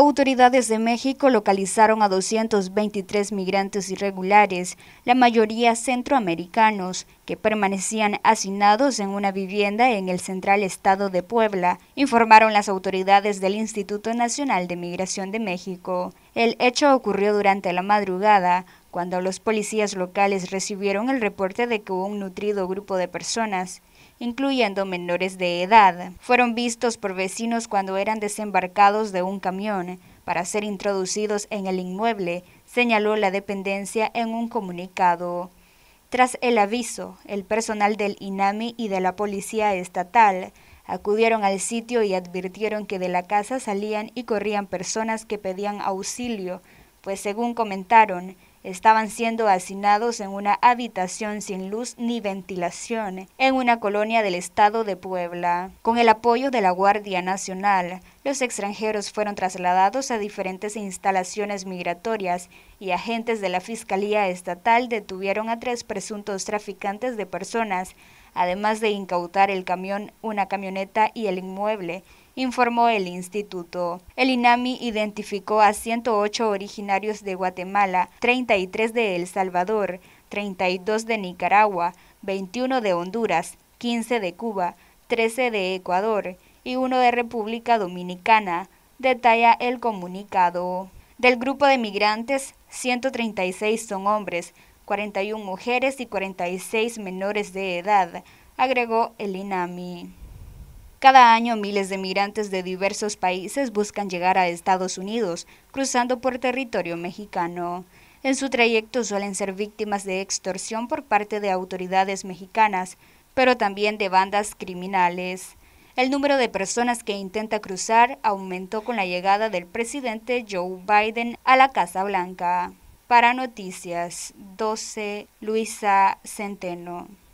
Autoridades de México localizaron a 223 migrantes irregulares, la mayoría centroamericanos, que permanecían hacinados en una vivienda en el central estado de Puebla, informaron las autoridades del Instituto Nacional de Migración de México. El hecho ocurrió durante la madrugada, cuando los policías locales recibieron el reporte de que un nutrido grupo de personas incluyendo menores de edad. Fueron vistos por vecinos cuando eran desembarcados de un camión para ser introducidos en el inmueble, señaló la dependencia en un comunicado. Tras el aviso, el personal del INAMI y de la Policía Estatal acudieron al sitio y advirtieron que de la casa salían y corrían personas que pedían auxilio pues según comentaron, estaban siendo hacinados en una habitación sin luz ni ventilación en una colonia del estado de Puebla. Con el apoyo de la Guardia Nacional, los extranjeros fueron trasladados a diferentes instalaciones migratorias y agentes de la Fiscalía Estatal detuvieron a tres presuntos traficantes de personas, además de incautar el camión, una camioneta y el inmueble informó el instituto. El INAMI identificó a 108 originarios de Guatemala, 33 de El Salvador, 32 de Nicaragua, 21 de Honduras, 15 de Cuba, 13 de Ecuador y 1 de República Dominicana, detalla el comunicado. Del grupo de migrantes, 136 son hombres, 41 mujeres y 46 menores de edad, agregó el INAMI. Cada año miles de migrantes de diversos países buscan llegar a Estados Unidos, cruzando por territorio mexicano. En su trayecto suelen ser víctimas de extorsión por parte de autoridades mexicanas, pero también de bandas criminales. El número de personas que intenta cruzar aumentó con la llegada del presidente Joe Biden a la Casa Blanca. Para Noticias Luisa Centeno.